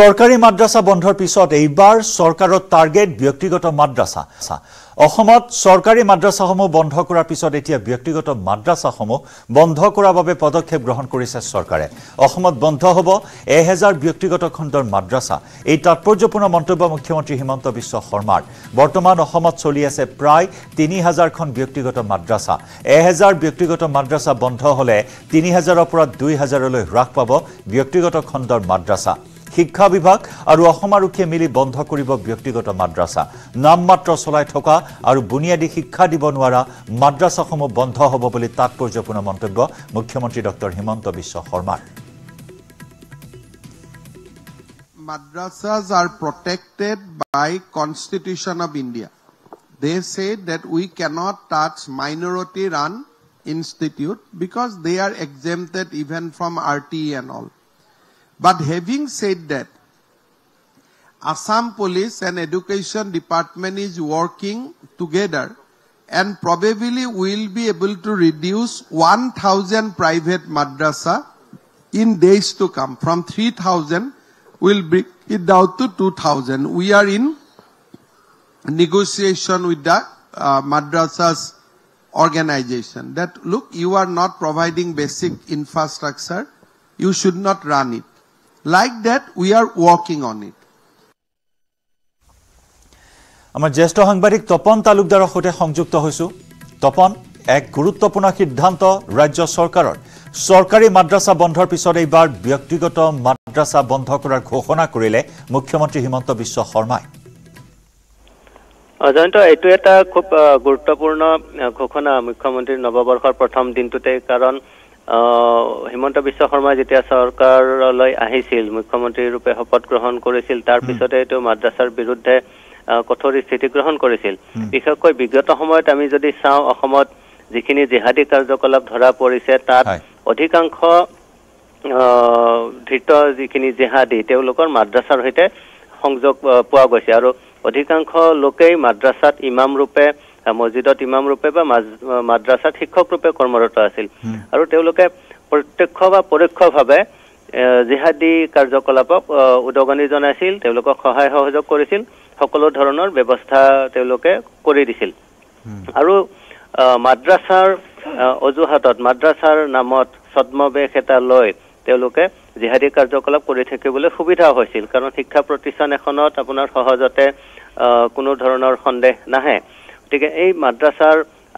সরকারি মাদ্রাসা বন্ধর পিছত এইবার সরকার টার্গেট ব্যক্তিগত মাদ্রাসা সরকারি মাদ্রাসা সমূহ বন্ধ করার পিছত এতিয়া ব্যক্তিগত মাদ্রাসা সমূহ বন্ধ করার বাবে পদক্ষেপ গ্রহণ করেছে সরকারে বন্ধ হব এহেজার ব্যক্তিগত খণ্ডর মাদ্রাসা এই তাৎপর্যপূর্ণ মন্তব্য মুখ্যমন্ত্রী হিমন্ত বিশ্ব শর্মার বর্তমান চলি আছে প্রায় তিন হাজার খন ব্যক্তিগত মাদ্রাসা এহেজার ব্যক্তিগত মাদ্রাসা বন্ধ হলে তিন হাজারের দুই হাজারলে হ্রাস পাব ব্যক্তিগত খণ্ডর মাদ্রাসা শিক্ষা বিভাগ আৰু অসম আৰক্ষীয়ে মিলি বন্ধ কৰিব ব্যক্তিগত মাদ্ৰাছা নামমাত্ৰ চলাই থকা আৰু বুনিয়াদী শিক্ষা দিব নোৱাৰা মাদ্ৰাছাসমূহ বন্ধ হ'ব বুলি তাৎপৰ্যপূৰ্ণ মন্তব্য মুখ্যমন্ত্ৰী ডঃ হিমন্ত বিশ্ব শৰ্মাৰ madrasas are protected by constitution of India they say that we cannot touch minority run institute because they are exempted even from R T and all But having said that, Assam Police and Education Department is working together and probably will be able to reduce 1,000 private madrasa in days to come. From 3,000, we'll bring it down to 2,000. We are in negotiation with the uh, madrasas organization that look, you are not providing basic infrastructure, you should not run it. Like that we are working on it আমাৰ জ্যেষ্ঠ সাংবাদিক তপন তালুকদাৰৰ সৈতে সংযুক্ত হৈছোঁ তপন এক গুৰুত্বপূৰ্ণ সিদ্ধান্ত ৰাজ্য চৰকাৰৰ চৰকাৰী মাদ্ৰাছা বন্ধৰ পিছত এইবাৰ ব্যক্তিগত মাদ্ৰাছা বন্ধ কৰাৰ ঘোষণা কৰিলে মুখ্যমন্ত্ৰী হিমন্ত বিশ্ব শৰ্মাই জয়ন্ত এইটো এটা খুব গুৰুত্বপূৰ্ণ ঘোষণা মুখ্যমন্ত্ৰীৰ নৱবৰ্ষৰ প্ৰথম দিনটোতে কাৰণ হিমন্ত বিশ্ব শৰ্মা যেতিয়া চৰকাৰলৈ আহিছিল মুখ্যমন্ত্ৰীৰূপে শপত গ্ৰহণ কৰিছিল তাৰ পিছতে এইটো মাদ্ৰাছাৰ বিৰুদ্ধে কঠোৰ স্থিতি গ্ৰহণ কৰিছিল বিশেষকৈ বিগত সময়ত আমি যদি চাওঁ অসমত যিখিনি জেহাদী কাৰ্যকলাপ ধৰা পৰিছে তাত অধিকাংশ ধৃত যিখিনি জেহাদী তেওঁলোকৰ মাদ্ৰাছাৰ সৈতে সংযোগ পোৱা গৈছে আৰু অধিকাংশ লোকেই মাদ্ৰাছাত ইমাম ৰূপে মছজিদত ইমাম ৰূপে বা মাদ্ৰাছাত শিক্ষক ৰূপে কৰ্মৰত আছিল আৰু তেওঁলোকে প্ৰত্যক্ষ বা পৰোক্ষভাৱে জিহাদী কাৰ্যকলাপক উদগনি জনাইছিল তেওঁলোকক সহায় সহযোগ কৰিছিল সকলো ধৰণৰ ব্যৱস্থা তেওঁলোকে কৰি দিছিল আৰু মাদ্ৰাছাৰ অজুহাতত মাদ্ৰাছাৰ নামত ছদ্মবেশ এটা লৈ তেওঁলোকে জিহাদী কাৰ্যকলাপ কৰি থাকিবলৈ সুবিধা হৈছিল কাৰণ শিক্ষা প্ৰতিষ্ঠান এখনত আপোনাৰ সহজতে কোনো ধৰণৰ সন্দেহ নাহে গতিকে এই মাদ্ৰাছাৰ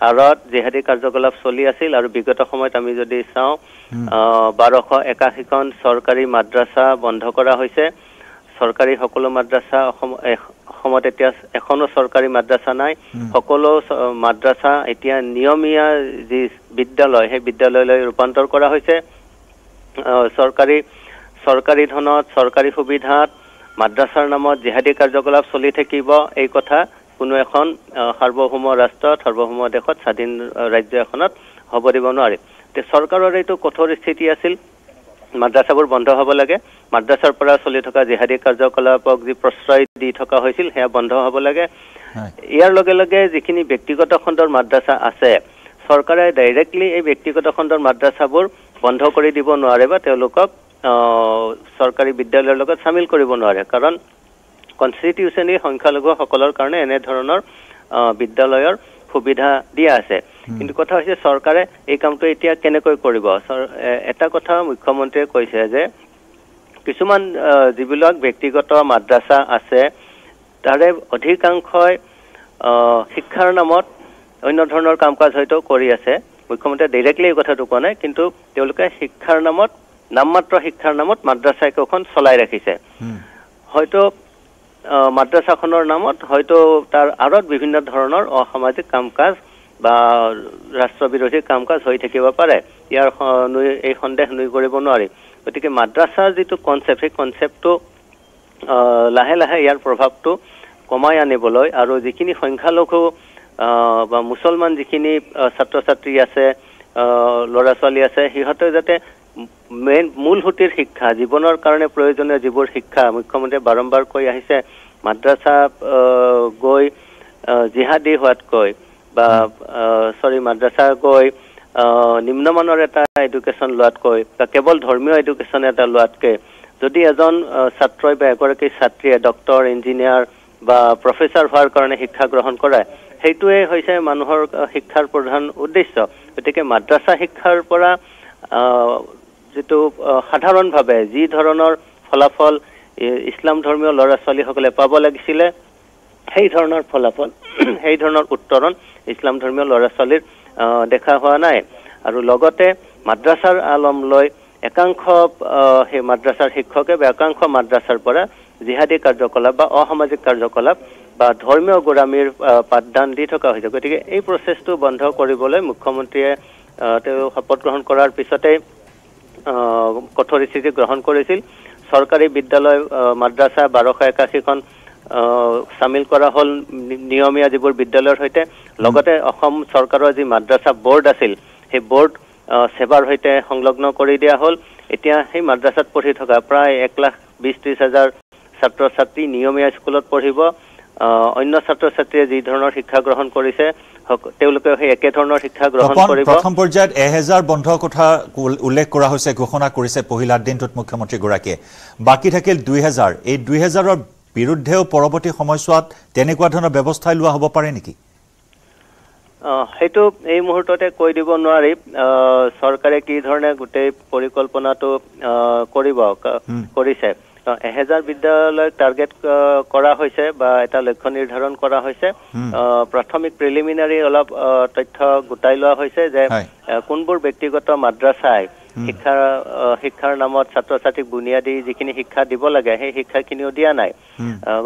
আঁৰত যিহেতু কাৰ্যকলাপ চলি আছিল আৰু বিগত সময়ত আমি যদি চাওঁ বাৰশ একাশীখন চৰকাৰী মাদ্ৰাছা বন্ধ কৰা হৈছে চৰকাৰী সকলো মাদ্ৰাছা অসমত এতিয়া এখনো চৰকাৰী মাদ্ৰাছা নাই সকলো মাদ্ৰাছা এতিয়া নিয়মীয়া যি বিদ্যালয় সেই বিদ্যালয়লৈ ৰূপান্তৰ কৰা হৈছে চৰকাৰী চৰকাৰী ধনত চৰকাৰী সুবিধাত মাদ্ৰাছাৰ নামত জেহাদী কাৰ্যকলাপ চলি থাকিব এই কথা কোনো এখন সাৰ্বভৌম ৰাষ্ট্ৰত সাৰ্বভৌম দেশত স্বাধীন ৰাজ্য এখনত হ'ব দিব নোৱাৰে এতিয়া চৰকাৰৰ এইটো কঠোৰ স্থিতি আছিল মাদ্ৰাছাবোৰ বন্ধ হ'ব লাগে মাদ্ৰাছাৰ পৰা চলি থকা জেহাদী কাৰ্যকলাপক যি প্ৰশ্ৰয় দি থকা হৈছিল সেয়া বন্ধ হ'ব লাগে ইয়াৰ লগে লগে যিখিনি ব্যক্তিগত খণ্ডৰ মাদ্ৰাছা আছে চৰকাৰে ডাইৰেক্টলি এই ব্যক্তিগত খণ্ডৰ মাদ্ৰাছাবোৰ বন্ধ কৰি দিব নোৱাৰে বা তেওঁলোকক চৰকাৰী বিদ্যালয়ৰ লগত চামিল কৰিব নোৱাৰে কাৰণ কনষ্টিটিউশ্যনেই সংখ্যালঘুসকলৰ কাৰণে এনেধৰণৰ বিদ্যালয়ৰ সুবিধা দিয়া আছে কিন্তু কথা হৈছে চৰকাৰে এই কামটো এতিয়া কেনেকৈ কৰিব এটা কথা মুখ্যমন্ত্ৰীয়ে কৈছে যে কিছুমান যিবিলাক ব্যক্তিগত মাদ্ৰাছা আছে তাৰে অধিকাংশই শিক্ষাৰ নামত অন্য ধৰণৰ কাম কাজ হয়তো কৰি আছে মুখ্যমন্ত্ৰীয়ে ডাইৰেক্টলি এই কথাটো কোৱা নাই কিন্তু তেওঁলোকে শিক্ষাৰ নামত নামমাত্ৰ শিক্ষাৰ নামত মাদ্ৰাছা একোখন চলাই ৰাখিছে হয়তো মাদ্ৰাছাখনৰ নামত হয়তো তাৰ আঁৰত বিভিন্ন ধৰণৰ অসামাজিক কাম কাজ বা ৰাষ্ট্ৰবিৰোধী কাম কাজ হৈ থাকিব পাৰে ইয়াৰ এই সন্দেহ নুই কৰিব নোৱাৰি গতিকে মাদ্ৰাছাৰ যিটো কনচেপ্ট সেই কনচেপ্টটো লাহে লাহে ইয়াৰ প্ৰভাৱটো কমাই আনিবলৈ আৰু যিখিনি সংখ্যালঘু বা মুছলমান যিখিনি ছাত্ৰ ছাত্ৰী আছে ল'ৰা ছোৱালী আছে সিহঁতে যাতে মেইন মূল সুঁতিৰ শিক্ষা জীৱনৰ কাৰণে প্ৰয়োজনীয় যিবোৰ শিক্ষা মুখ্যমন্ত্ৰীয়ে বাৰম্বাৰ কৈ আহিছে মাদ্ৰাছা গৈ জিহাদী হোৱাতকৈ বা চৰি মাদ্ৰাছা গৈ নিম্নমানৰ এটা এডুকেশ্যন লোৱাতকৈ বা কেৱল ধৰ্মীয় এডুকেশ্যন এটা লোৱাতকৈ যদি এজন ছাত্ৰই বা এগৰাকী ছাত্ৰীয়ে ডক্টৰ ইঞ্জিনিয়াৰ বা প্ৰফেচাৰ হোৱাৰ কাৰণে শিক্ষা গ্ৰহণ কৰে সেইটোৱে হৈছে মানুহৰ শিক্ষাৰ প্ৰধান উদ্দেশ্য গতিকে মাদ্ৰাছা শিক্ষাৰ পৰা যিটো সাধাৰণভাৱে যি ধৰণৰ ফলাফল ইছলাম ধৰ্মীয় ল'ৰা ছোৱালীসকলে পাব লাগিছিলে সেই ধৰণৰ ফলাফল সেই ধৰণৰ উত্তৰণ ইছলাম ধৰ্মীয় ল'ৰা ছোৱালীৰ দেখা হোৱা নাই আৰু লগতে মাদ্ৰাছাৰ আলম লৈ একাংশ সেই মাদ্ৰাছাৰ শিক্ষকে বা একাংশ মাদ্ৰাছাৰ পৰা জিহাদী কাৰ্যকলাপ বা অসামাজিক কাৰ্যকলাপ বা ধৰ্মীয় গোৰামীৰ পাঠদান দি থকা হৈছে গতিকে এই প্ৰচেছটো বন্ধ কৰিবলৈ মুখ্যমন্ত্ৰীয়ে তেওঁ শপত গ্ৰহণ কৰাৰ পিছতেই কঠোৰ স্থিতি গ্ৰহণ কৰিছিল চৰকাৰী বিদ্যালয় মাদ্ৰাছা বাৰশ একাশীখন চামিল কৰা হ'ল নিয়মীয়া যিবোৰ বিদ্যালয়ৰ সৈতে লগতে অসম চৰকাৰৰ যি মাদ্ৰাছা বৰ্ড আছিল সেই বৰ্ড সেৱাৰ সৈতে সংলগ্ন কৰি দিয়া হ'ল এতিয়া সেই মাদ্ৰাছাত পঢ়ি থকা প্ৰায় এক লাখ বিছ ত্ৰিছ হাজাৰ ছাত্ৰ ছাত্ৰী নিয়মীয়া স্কুলত পঢ়িব অন্য ছাত্ৰ ছাত্ৰীয়ে যি ধৰণৰ শিক্ষা গ্ৰহণ কৰিছে তেওঁলোকে সেই একেধৰণৰ শিক্ষা গ্ৰহণ কৰিব প্ৰথম পৰ্যায়ত এহেজাৰ বন্ধ কোঠা উল্লেখ কৰা হৈছে ঘোষণা কৰিছে পহিলা দিনটোত মুখ্যমন্ত্ৰীগৰাকীয়ে বাকী থাকিল দুই হেজাৰ এই দুই হেজাৰৰ বিৰুদ্ধেও পৰৱৰ্তী সময়ছোৱাত তেনেকুৱা ধৰণৰ ব্যৱস্থাই লোৱা হ'ব পাৰে নেকি সেইটো এই মুহূৰ্ততে কৈ দিব নোৱাৰি চৰকাৰে কি ধৰণে গোটেই পৰিকল্পনাটো কৰিব কৰিছে এহেজাৰ বিদ্যালয়ক টাৰ্গেট কৰা হৈছে বা এটা লক্ষ্য নিৰ্ধাৰণ কৰা হৈছে প্ৰাথমিক প্ৰিলিমিনাৰী অলপ তথ্য গোটাই লোৱা হৈছে যে কোনবোৰ ব্যক্তিগত মাদ্ৰাছাই শিক্ষা শিক্ষাৰ নামত ছাত্ৰ ছাত্ৰীক বুনিয়াদী যিখিনি শিক্ষা দিব লাগে সেই শিক্ষাখিনিও দিয়া নাই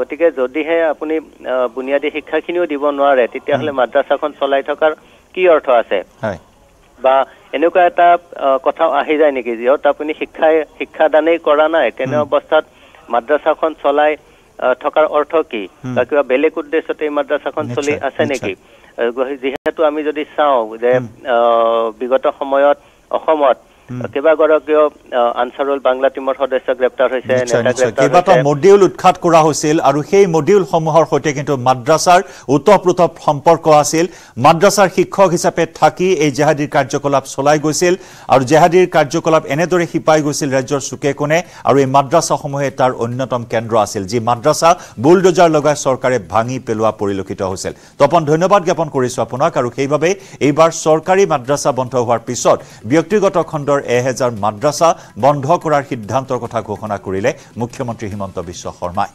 গতিকে যদিহে আপুনি বুনিয়াদী শিক্ষাখিনিও দিব নোৱাৰে তেতিয়াহ'লে মাদ্ৰাছাখন চলাই থকাৰ কি অৰ্থ আছে বা এনেকুৱা এটা কথা আহি যায় নেকি যিহত আপুনি শিক্ষা শিক্ষাদানেই কৰা নাই তেনে অৱস্থাত মাদ্ৰাছাখন চলাই থকাৰ অৰ্থ কি বা কিবা বেলেগ উদ্দেশ্যতে এই মাদ্ৰাছাখন চলি আছে নেকি যিহেতু আমি যদি চাওঁ যে বিগত সময়ত অসমত কেইবাগৰাকীও কিয় আনসাৰুল বাংলা টিমৰ সদস্য গ্ৰেপ্তাৰ হৈছে কেইবাটাও মডিউল উৎখাত কৰা হৈছিল আৰু সেই মডিউলসমূহৰ সৈতে কিন্তু মাদ্ৰাছাৰ ওতঃপ্ৰোতঃ সম্পৰ্ক আছিল মাদ্ৰাছাৰ শিক্ষক হিচাপে থাকি এই জেহাদীৰ কাৰ্যকলাপ চলাই গৈছিল আৰু জেহাদীৰ কাৰ্যকলাপ এনেদৰে শিপাই গৈছিল ৰাজ্যৰ চুকে কোণে আৰু এই মাদ্ৰাছাসমূহে তাৰ অন্যতম কেন্দ্ৰ আছিল যি মাদ্ৰাছা বুলডোজাৰ লগাই চৰকাৰে ভাঙি পেলোৱা পৰিলক্ষিত হৈছিল তপন ধন্যবাদ জ্ঞাপন কৰিছোঁ আপোনাক আৰু সেইবাবে এইবাৰ চৰকাৰী মাদ্ৰাছা বন্ধ হোৱাৰ পিছত ব্যক্তিগত খণ্ডৰ বিদ্যালয়ৰ এহেজাৰ মাদ্ৰাছা বন্ধ কৰাৰ সিদ্ধান্তৰ কথা ঘোষণা কৰিলে মুখ্যমন্ত্ৰী হিমন্ত বিশ্ব শৰ্মাই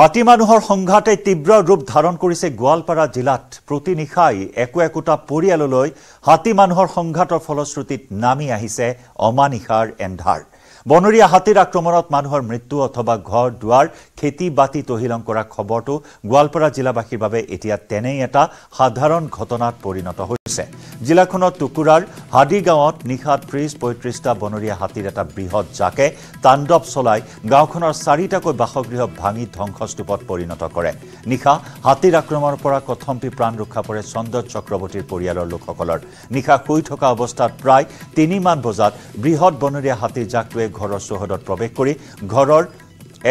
হাতী মানুহৰ সংঘাতে তীব্ৰ ৰূপ ধাৰণ কৰিছে গোৱালপাৰা জিলাত প্ৰতি নিশাই একো একোটা পৰিয়াললৈ হাতী মানুহৰ সংঘাতৰ ফলশ্ৰুতিত নামি আহিছে অমানিশাৰ এন্ধাৰ বনৰীয়া হাতীৰ আক্ৰমণত মানুহৰ মৃত্যু অথবা ঘৰ দুৱাৰ খেতি বাতি তহিলং কৰা খবৰটো গোৱালপাৰা জিলাবাসীৰ বাবে এতিয়া তেনেই এটা সাধাৰণ ঘটনাত পৰিণত হৈছে জিলাখনত টুকুৰাৰ হাদি গাঁৱত নিশা ত্ৰিছ পঁয়ত্ৰিছটা বনৰীয়া হাতীৰ এটা বৃহৎ জাকে তাণ্ডৱ চলাই গাঁওখনৰ চাৰিটাকৈ বাসগৃহ ভাঙি ধ্বংসস্তূপত পৰিণত কৰে নিশা হাতীৰ আক্ৰমণৰ পৰা কথম্পি প্ৰাণ ৰক্ষা পৰে চন্দ্ৰ চক্ৰৱৰ্তীৰ পৰিয়ালৰ লোকসকলৰ নিশা শুই থকা অৱস্থাত প্ৰায় তিনিমান বজাত বৃহৎ বনৰীয়া হাতীৰ জাকটোৱে ঘৰৰ চৌহদত প্ৰৱেশ কৰি ঘৰৰ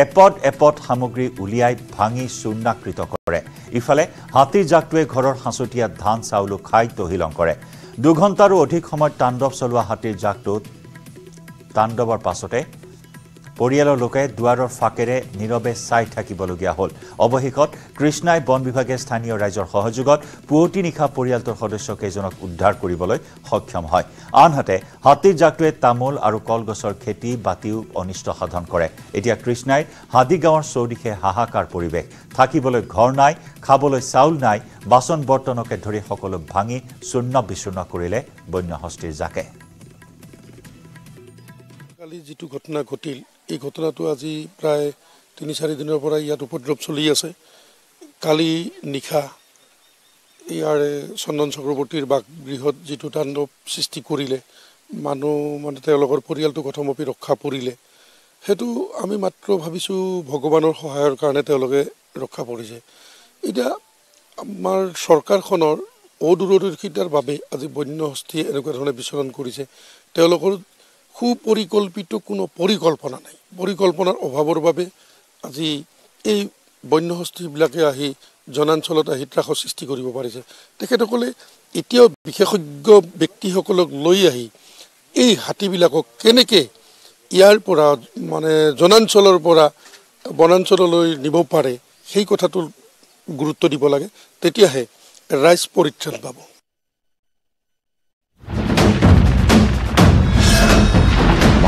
এপদ এপদ সামগ্ৰী উলিয়াই ভাঙি চূৰ্ণাকৃত কৰে ইফালে জাকটোৱে ঘৰৰ সাঁচতীয়া ধান চাউলো খাই তহিলং কৰে দুঘণ্টাৰো অধিক সময়ত তাণ্ডৱ চলোৱা হাতীৰ জাকটোত তাণ্ডৱৰ পাছতে পৰিয়ালৰ লোকে দুৱাৰৰ ফাঁকেৰে নীৰৱে চাই থাকিবলগীয়া হ'ল অৱশেষত কৃষ্ণাই বন বিভাগে স্থানীয় ৰাইজৰ সহযোগত পুৱতি নিশা পৰিয়ালটোৰ সদস্য কেইজনক উদ্ধাৰ কৰিবলৈ সক্ষম হয় আনহাতে হাতীৰ জাকটোৱে তামোল আৰু কলগছৰ খেতি বাতিও অনিষ্ট সাধন কৰে এতিয়া কৃষ্ণাই হাদী গাঁৱৰ চৌদিশে হাহাকাৰ পৰিৱেশ থাকিবলৈ ঘৰ নাই খাবলৈ চাউল নাই বাচন বৰ্তনকে ধৰি সকলো ভাঙি চূৰ্ণ বিচূৰ্ণ কৰিলে বন্য বন্যহস্তিৰ জাকে যিটো ঘটনা ঘটিল এই ঘটনাটো আজি প্ৰায় তিনি চাৰিদিনৰ পৰা ইয়াত উপদ্ৰৱ চলি আছে কালি নিশা ইয়াৰে চন্দন চক্ৰৱৰ্তীৰ বাসগৃহত যিটো তাণ্ডৱ সৃষ্টি কৰিলে মানুহ মানে তেওঁলোকৰ পৰিয়ালটো কথমপি ৰক্ষা পৰিলে সেইটো আমি মাত্ৰ ভাবিছোঁ ভগৱানৰ সহায়ৰ কাৰণে তেওঁলোকে ৰক্ষা পৰিছে এতিয়া আমাৰ চৰকাৰখনৰ অদূৰদৰ্শিতাৰ বাবে আজি বন্য হস্তীয়ে এনেকুৱা ধৰণে বিচৰণ কৰিছে তেওঁলোকৰ সুপৰিকল্পিত কোনো পৰিকল্পনা নাই পৰিকল্পনাৰ অভাৱৰ বাবে আজি এই বন্য বন্যহস্তীবিলাকে আহি জনাঞ্চলত আহি ত্ৰাসৰ সৃষ্টি কৰিব পাৰিছে তেখেতসকলে এতিয়াও বিশেষজ্ঞ ব্যক্তিসকলক লৈ আহি এই হাতীবিলাকক কেনেকৈ ইয়াৰ পৰা মানে জনাঞ্চলৰ পৰা বনাঞ্চললৈ নিব পাৰে সেই কথাটো গুৰুত্ব দিব লাগে তেতিয়াহে ৰাইজ পৰিত্ৰাণ পাব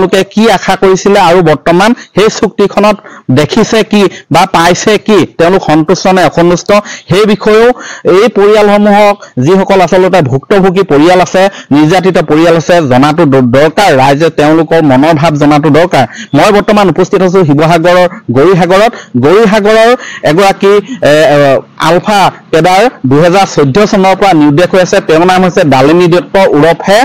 তেওঁলোকে কি আশা কৰিছিলে আৰু বৰ্তমান সেই চুক্তিখনত দেখিছে কি বা পাইছে কি তেওঁলোক সন্তুষ্ট নে অসন্তুষ্ট সেই বিষয়েও এই পৰিয়ালসমূহক যিসকল আচলতে ভুক্তভোগী পৰিয়াল আছে নিৰ্যাতিত পৰিয়াল আছে জনাটো দৰকাৰ ৰাইজে তেওঁলোকৰ মনৰ ভাৱ জনাটো দৰকাৰ মই বৰ্তমান উপস্থিত আছোঁ শিৱসাগৰৰ গৌৰীসাগৰত গৌৰীসাগৰৰ এগৰাকী আলফা কেডাৰ দুহেজাৰ চৈধ্য চনৰ পৰা নিৰ্দেশ হৈ আছে তেওঁৰ নাম হৈছে ডালিনী দত্ত ওৰফে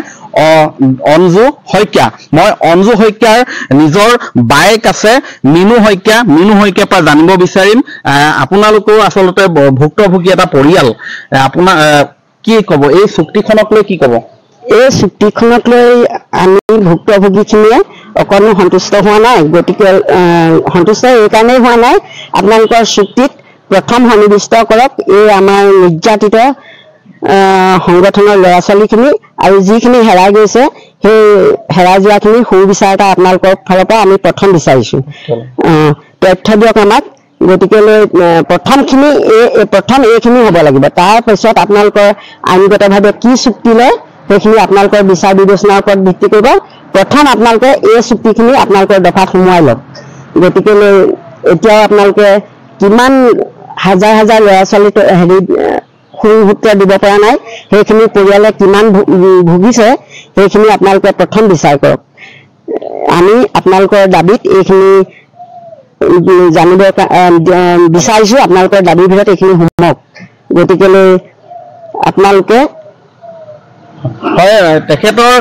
অঞ্জু শইকীয়া মই অঞ্জু শইকীয়াৰ নিজৰ বায়েক আছে মিনু শইকীয়া মিনু শইকীয়াৰ পৰা জানিব বিচাৰিম আপোনালোকেও আচলতে ভুক্তভোগী এটা পৰিয়াল আপোনাৰ কি ক'ব এই চুক্তিখনক লৈ কি ক'ব এই চুক্তিখনক লৈ আমি ভুক্তভোগীখিনিয়ে অকণো সন্তুষ্ট হোৱা নাই গতিকে সন্তুষ্ট এইকাৰণেই হোৱা নাই আপোনালোকৰ চুক্তিত প্ৰথম সন্নিৱিষ্ট কৰক এই আমাৰ নিৰ্যাতিত সংগঠনৰ ল'ৰা ছোৱালীখিনি আৰু যিখিনি হেৰাই গৈছে সেই হেৰাই যোৱাখিনি সু বিচাৰ এটা আপোনালোকৰ ফালৰ পৰা আমি প্ৰথম বিচাৰিছো তথ্য দিয়ক আমাক গতিকেলৈ প্ৰথমখিনি এই প্ৰথম এইখিনি হ'ব লাগিব তাৰপিছত আপোনালোকৰ আইনগতভাৱে কি চুক্তি লয় সেইখিনি আপোনালোকৰ বিচাৰ বিবেচনাৰ ওপৰত ভিত্তি কৰিব প্ৰথম আপোনালোকে এই চুক্তিখিনি আপোনালোকৰ দফাত সোমোৱাই লওক গতিকেলৈ এতিয়াও আপোনালোকে কিমান হাজাৰ হাজাৰ ল'ৰা ছোৱালী হেৰি সুৰসূত্ৰে দিব পৰা নাই সেইখিনি পৰিয়ালে কিমান ভুগিছে সেইখিনি আপোনালোকে প্ৰথম বিচাৰ কৰক আমি আপোনালোকৰ দাবীত এইখিনি জানিব বিচাৰিছোঁ আপোনালোকৰ দাবীৰ ভিতৰত এইখিনি শুনক গতিকেলৈ আপোনালোকে হয় তেখেতৰ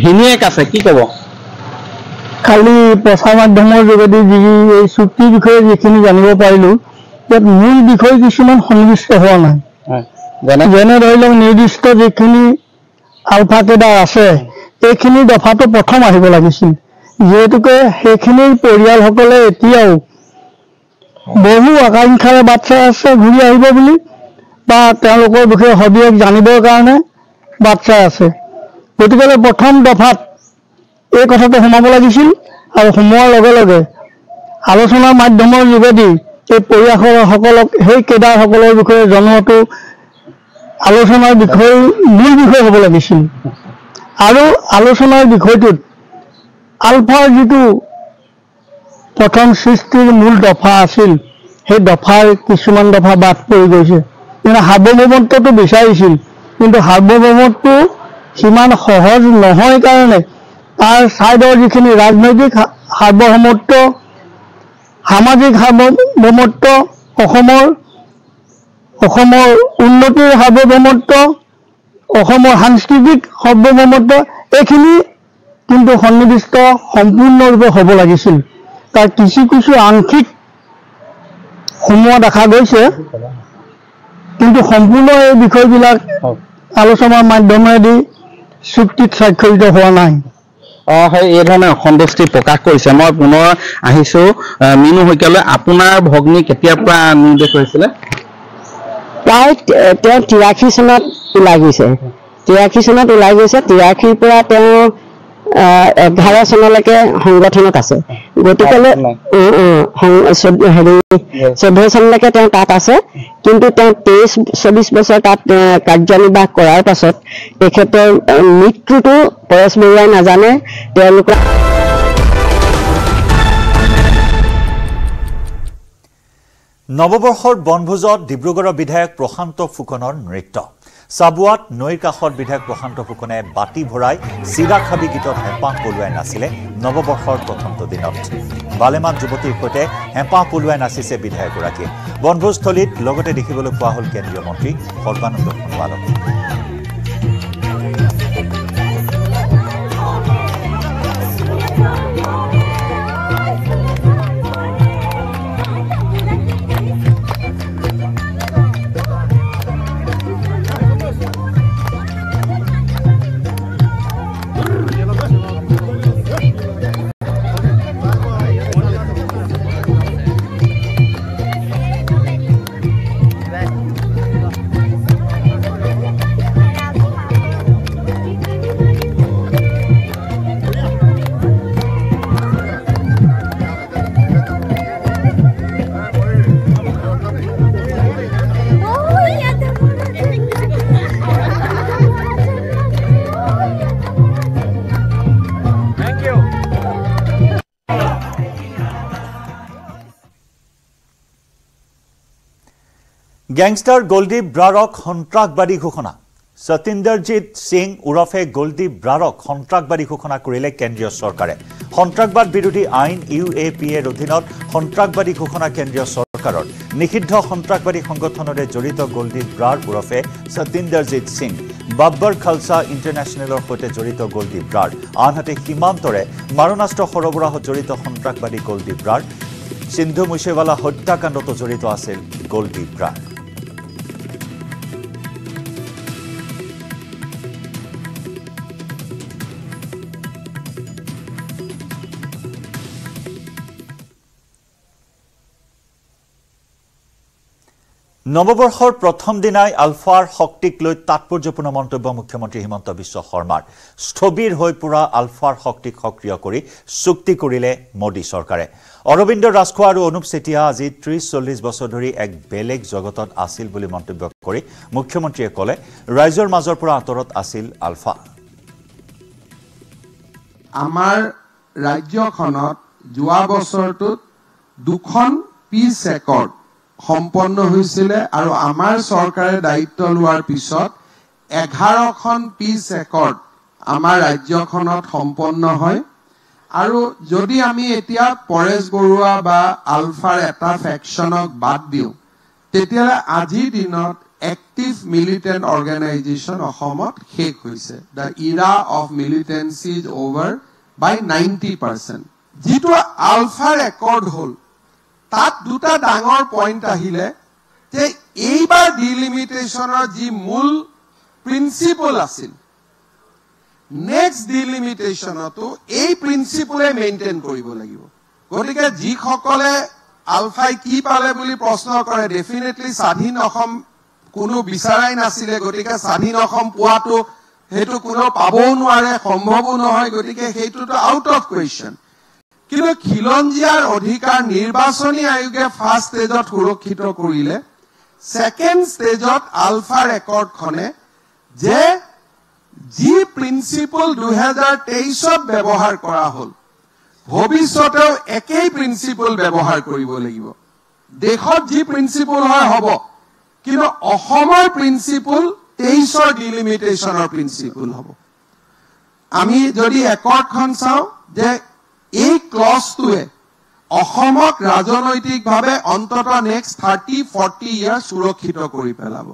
ভিনীয়েক আছে কি ক'ব খালি প্ৰচাৰ মাধ্যমৰ যোগেদি যি চুক্তিৰ বিষয়ে যিখিনি জানিব পাৰিলো ইয়াত মূল বিষয় কিছুমান সন্নিৱিষ্ট হোৱা নাই যেনে ধৰি লওক নিৰ্দিষ্ট যিখিনি আলফা কেডাৰ আছে এইখিনি দফাটো প্ৰথম আহিব লাগিছিল যিহেতুকে সেইখিনি পৰিয়ালসকলে এতিয়াও বহু আকাংক্ষাৰে বাট চাই আছে ঘূৰি আহিব বুলি বা তেওঁলোকৰ বিষয়ে সবিশেষ জানিবৰ কাৰণে বাট চাই আছে গতিকে প্ৰথম দফাত এই কথাটো সোমাব লাগিছিল আৰু সোমোৱাৰ লগে লগে আলোচনাৰ মাধ্যমৰ যোগেদি এই পৰিয়ালসকলক সেই কেডাৰসকলৰ বিষয়ে জনোৱাটো আলোচনাৰ বিষয় মূল বিষয় হ'ব লাগিছিল আৰু আলোচনাৰ বিষয়টোত আলফাৰ যিটো প্ৰথম সৃষ্টিৰ মূল দফা আছিল সেই দফাৰ কিছুমান দফা বাদ পৰি গৈছে কিন্তু সাৰ্বভৌমত্বটো বিচাৰিছিল কিন্তু সাৰ্বভৌমত্ব সিমান সহজ নহয় কাৰণে তাৰ ছাইডৰ যিখিনি ৰাজনৈতিক সাৰ্বভৌমত্ব সামাজিক সাৰ্বভৌমত্ব অসমৰ অসমৰ উন্নতিৰ সাৰ্বভৌমত্ব অসমৰ সাংস্কৃতিক সাৰ্বভৌমত্ব এইখিনি কিন্তু সন্নিৱিষ্ট সম্পূৰ্ণৰূপে হ'ব লাগিছিল তাৰ কিছু কিছু আংশিক সোমোৱা দেখা গৈছে কিন্তু সম্পূৰ্ণ এই বিষয়বিলাক আলোচনাৰ মাধ্যমেদি চুক্তিত স্বাক্ষৰিত হোৱা নাই অঁ হয় এইধৰণে অসন্তুষ্টি প্ৰকাশ কৰিছে মই পুনৰ আহিছো মিনু শইকীয়ালৈ আপোনাৰ ভগ্নী কেতিয়াৰ পৰা নিৰ্দেশ হৈছিলে প্ৰায় তেওঁ তিৰাশী চনত ওলাই গৈছে তিৰাশী চনত ওলাই গৈছে তিৰাশীৰ পৰা তেওঁ এঘাৰ চনলৈকে সংগঠনত আছে গতিকে হেৰি চৈধ্য চনলৈকে তেওঁ তাত আছে কিন্তু তেওঁ তেইছ চৌবিশ বছৰ তাত কাৰ্যনিৰ্বাহ কৰাৰ পাছত তেখেতৰ মৃত্যুটো পৰেশ বৰুৱাই নাজানে তেওঁলোকৰ নৱবৰ্ষৰ বনভোজত ডিব্ৰুগড়ৰ বিধায়ক প্ৰশান্ত ফুকনৰ নৃত্য চাবুৱাত নৈৰ কাষত বিধায়ক প্ৰশান্ত ফুকনে বাতি ভৰাই চিগা খাবি গীতত হেঁপাহ পলুৱাই নাছিলে নৱবৰ্ষৰ প্ৰথমটো দিনত ভালেমান যুৱতীৰ সৈতে হেঁপাহ পলুৱাই নাচিছে বিধায়কগৰাকীয়ে বনভোজস্থলীত লগতে দেখিবলৈ পোৱা হ'ল কেন্দ্ৰীয় মন্ত্ৰী সৰ্বানন্দ সোণোৱালক গ্যাংস্টার গোলদীপ ব্রারক সন্ত্রাসবাদী ঘোষণা সতীন্দরজিৎ সিং উরফে গোলদীপ ব্রারক সন্ত্রাসবাদী ঘোষণা করলে কেন্দ্রীয় সরকারে সন্ত্রাসবাদ বিরোধী আইন ইউ এ পি এর অধীনত সন্ত্রাসবাদী ঘোষণা কেন্দ্রীয় সরকারের নিষিদ্ধ সন্ত্রাসবাদী সংগঠনে জড়িত গোলদীপ ব্রার উরফে সতীন্দরজিৎ সিং বাব্বর খালসা ইন্টারনেশনেলর সঙ্গে জড়িত গোলদীপ ব্রার আনহাতে সীমান্তরে মারণাস্ত্র সরবরাহ জড়িত সন্ত্রাসবাদী গোলদীপ ব্রার সিন্ধু মুশেওয়ালা হত্যাকাণ্ডত জড়িত আছে গোলদীপ ব্রার নববৰ্ষৰ প্ৰথম দিনাই আলফাৰ শক্তিক লৈ তাৎপৰ্যপূৰ্ণ মন্তব্য মুখ্যমন্ত্ৰী হিমন্ত বিশ্ব শৰ্মাৰ স্থবিৰ হৈ পৰা আলফাৰ শক্তিক সক্ৰিয় কৰি চুক্তি কৰিলে মোদী চৰকাৰে অৰবিন্দ ৰাজখোৱা আৰু অনুপ চেতিয়া আজি ত্ৰিছ চল্লিছ বছৰ ধৰি এক বেলেগ জগতত আছিল বুলি মন্তব্য কৰি মুখ্যমন্ত্ৰীয়ে ক'লে ৰাইজৰ মাজৰ পৰা আঁতৰত আছিল আলফা আমাৰ ৰাজ্যখনত যোৱা বছৰটোত দুখন পিছ ৰেকৰ্ড সম্পন্ন হৈছিলে আৰু আমাৰ চৰকাৰে দায়িত্ব লোৱাৰ পিছত এঘাৰখন পিছ একৰ্ড আমাৰ ৰাজ্যখনত সম্পন্ন হয় আৰু যদি আমি এতিয়া পৰেশ বৰুৱা বা আলফাৰ এটা ফেকশ্যনক বাদ দিওঁ তেতিয়াহ'লে আজিৰ দিনত এক্টিভ মিলিটেণ্ট অৰ্গেনাইজেশ্যন অসমত শেষ হৈছে the era of militancy is over by ninety percent যিটো আলফাৰ একৰ্ড হ'ল তাত দুটা ডাঙৰ পইণ্ট আহিলে যে এইবাৰ ডিলিমিটেশ্যনৰ যি মূল প্ৰিন্সিপল আছিল নেক্সট ডিলিমিটেশ্যনতো এই প্ৰিন্সিপলে মেইনটেইন কৰিব লাগিব গতিকে যিসকলে আলফাই কি পালে বুলি প্ৰশ্ন কৰে ডেফিনেটলি স্বাধীন অসম কোনো বিচাৰাই নাছিলে গতিকে স্বাধীন অসম পোৱাটো সেইটো কোনেও পাবও নোৱাৰে সম্ভৱো নহয় গতিকে সেইটোতো আউট অফ কুৱেশ্যন কিন্তু খিলঞ্জীয়াৰ অধিকাৰ নিৰ্বাচনী আয়োগে ফাৰ্ষ্ট ষ্টেজত সুৰক্ষিত কৰিলে ছেকেণ্ড ষ্টেজত আলফা ৰেকৰ্ডখনে যে যি প্ৰিন্সিপল দুহেজাৰ তেইছত ব্যৱহাৰ কৰা হ'ল ভৱিষ্যতেও একেই প্ৰিন্সিপল ব্যৱহাৰ কৰিব লাগিব দেশত যি প্ৰিন্সিপল হয় হ'ব কিন্তু অসমৰ প্ৰিন্সিপল তেইছৰ ডিলিমিটেশ্যনৰ প্ৰিন্সিপল হ'ব আমি যদি একৰ্ডখন চাওঁ যে এই ক্লজটোৱে অসমক ৰাজনৈতিকভাৱে অন্তত নেক্সট থাৰ্টি ফৰ্টি ইয়াৰ সুৰক্ষিত কৰি পেলাব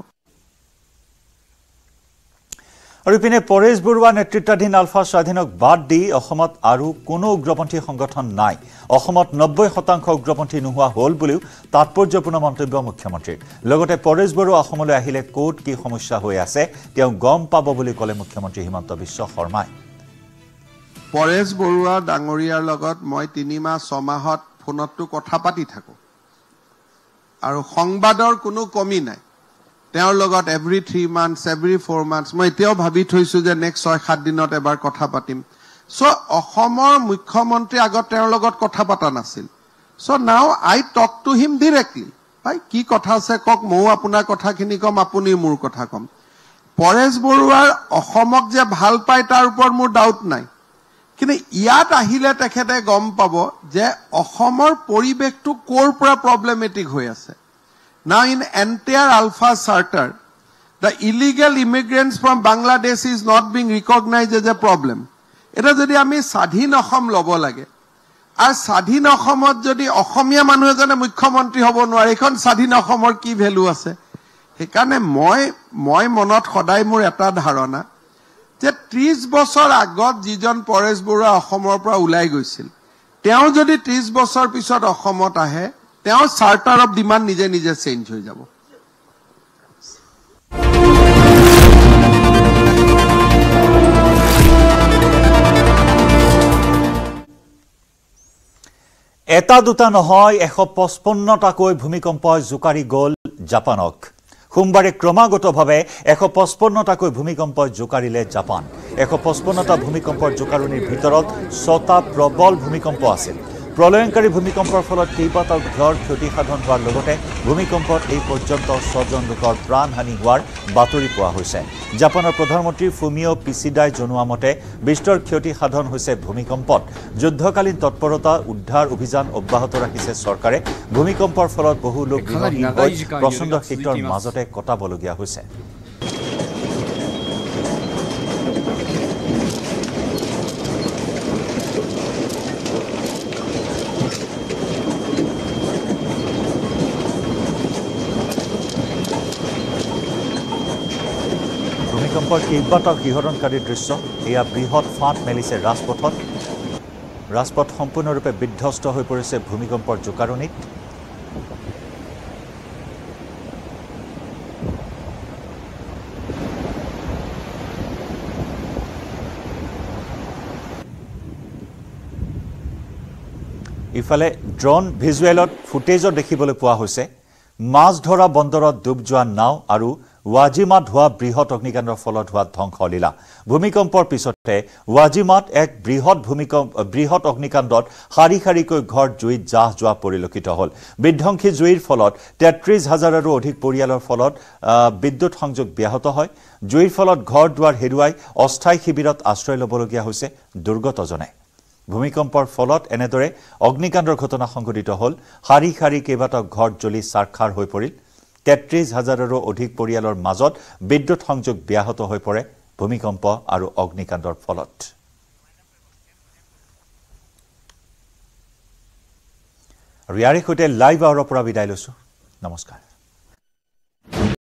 আৰু ইপিনে পৰেশ বৰুৱা নেতৃত্বাধীন আলফা স্বাধীনক বাদ দি অসমত আৰু কোনো উগ্ৰপন্থী সংগঠন নাই অসমত নব্বৈ শতাংশ উগ্ৰপন্থী নোহোৱা হ'ল বুলিও তাৎপৰ্যপূৰ্ণ মন্তব্য মুখ্যমন্ত্ৰীৰ লগতে পৰেশ বৰুৱা অসমলৈ আহিলে ক'ত কি সমস্যা হৈ আছে তেওঁ গম পাব বুলি ক'লে মুখ্যমন্ত্ৰী হিমন্ত বিশ্ব শৰ্মাই পৰেশ বৰুৱা ডাঙৰীয়াৰ লগত মই তিনিমাহ ছমাহত ফোনততো কথা পাতি থাকোঁ আৰু সংবাদৰ কোনো কমি নাই তেওঁৰ লগত every three months every four months মই এতিয়াও ভাবি থৈছোঁ যে নেক্সট ছয় সাত দিনত এবাৰ কথা পাতিম চ' অসমৰ মুখ্যমন্ত্ৰী আগত তেওঁৰ লগত কথা পতা নাছিল চ' now I talk to him directly পাই কি কথা আছে কওক ময়ো আপোনাৰ কথাখিনি ক'ম আপুনি মোৰ কথা ক'ম পৰেশ বৰুৱাৰ অসমক যে ভাল পায় তাৰ ওপৰত মোৰ ডাউট নাই কিন্তু ইয়াত আহিলে তেখেতে গম পাব যে অসমৰ পৰিৱেশটো ক'ৰ পৰা প্ৰব্লেমেটিক হৈ আছে now in entire ULFA charter the illegal immigrants from Bangladesh is not being recognise as a problem এতিয়া যদি আমি স্বাধীন অসম ল'ব লাগে আৰু স্বাধীন অসমত যদি অসমীয়া মানুহ এজনে মুখ্যমন্ত্ৰী হ'ব নোৱাৰে এইখন স্বাধীন অসমৰ কি ভেলু আছে সেইকাৰণে মই মই মনত সদায় মোৰ এটা ধাৰণা যে ত্ৰিশ বছৰ আগত যিজন পৰেশ বৰুৱা অসমৰ পৰা ওলাই গৈছিল তেওঁ যদি ত্ৰিশ বছৰ পিছত অসমত আহে তেওঁ চাৰ্টাৰ অফ ডিমাণ্ড নিজে নিজে চেঞ্জ হৈ যাব এটা দুটা নহয় এশ পঁচপন্নটাকৈ ভূমিকম্পই জোকাৰি গ'ল জাপানক সোমবাৰে ক্ৰমাগতভাৱে এশ পঁচপন্নটাকৈ ভূমিকম্প জোকাৰিলে জাপান এশ পঁচপন্নটা ভূমিকম্পৰ জোকাৰণিৰ ভিতৰত ছটা প্ৰবল ভূমিকম্প আছিল প্ৰলয়ংকাৰী ভূমিকম্পৰ ফলত কেইবাটাও ঘৰ ক্ষতিসাধন হোৱাৰ লগতে ভূমিকম্পত এই পৰ্যন্ত ছজন লোকৰ প্ৰাণ হানি হোৱাৰ বাতৰি পোৱা হৈছে জাপানৰ প্ৰধানমন্ত্ৰী ফুমিঅ' পিচিডাই জনোৱা মতে বিশ্বৰ ক্ষতিসাধন হৈছে ভূমিকম্পত যুদ্ধকালীন তৎপৰতা উদ্ধাৰ অভিযান অব্যাহত ৰাখিছে চৰকাৰে ভূমিকম্পৰ ফলত বহু লোক প্ৰচণ্ড শীতৰ মাজতে কটাবলগীয়া হৈছে সন্মুখৰ কেইবাত গৃহৰণকাৰী দৃশ্য এয়া বৃহৎ ফাঁট মেলিছে ৰাজপথত ৰাজপথ সম্পূৰ্ণৰূপে বিধ্বস্ত হৈ পৰিছে ভূমিকম্পৰ জোকাৰণিত ইফালে ড্ৰোন ভিজুৱেলত ফুটেজত দেখিবলৈ পোৱা হৈছে মাছ ধৰা বন্দৰত ডুব যোৱা নাও আৰু ৱাজিমাত হোৱা বৃহৎ অগ্নিকাণ্ডৰ ফলত হোৱা ধ্বংসলীলা ভূমিকম্পৰ পিছতে ৱাজিমাত এক বৃহৎ ভূমিকম্প বৃহৎ অগ্নিকাণ্ডত শাৰী শাৰীকৈ ঘৰ জুইত জাহ যোৱা পৰিলক্ষিত হ'ল বিধ্বংসী জুইৰ ফলত তেত্ৰিছ হাজাৰৰো অধিক পৰিয়ালৰ ফলত বিদ্যুৎ সংযোগ ব্যাহত হয় জুইৰ ফলত ঘৰ দুৱাৰ হেৰুৱাই অস্থায়ী শিবিৰত আশ্ৰয় ল'বলগীয়া হৈছে দুৰ্গতজনে ভূমিকম্পৰ ফলত এনেদৰে অগ্নিকাণ্ডৰ ঘটনা সংঘটিত হ'ল শাৰী শাৰী কেইবাটাও ঘৰ জ্বলি চাৰখাৰ হৈ পৰিল তেত্ৰিশ হাজাৰৰো অধিক পৰিয়ালৰ মাজত বিদ্যুৎ সংযোগ ব্যাহত হৈ পৰে ভূমিকম্প আৰু অগ্নিকাণ্ডৰ ফলত আৰু ইয়াৰে সৈতে লাইভ আৱৰৰ পৰা বিদায় লৈছোঁ নমস্কাৰ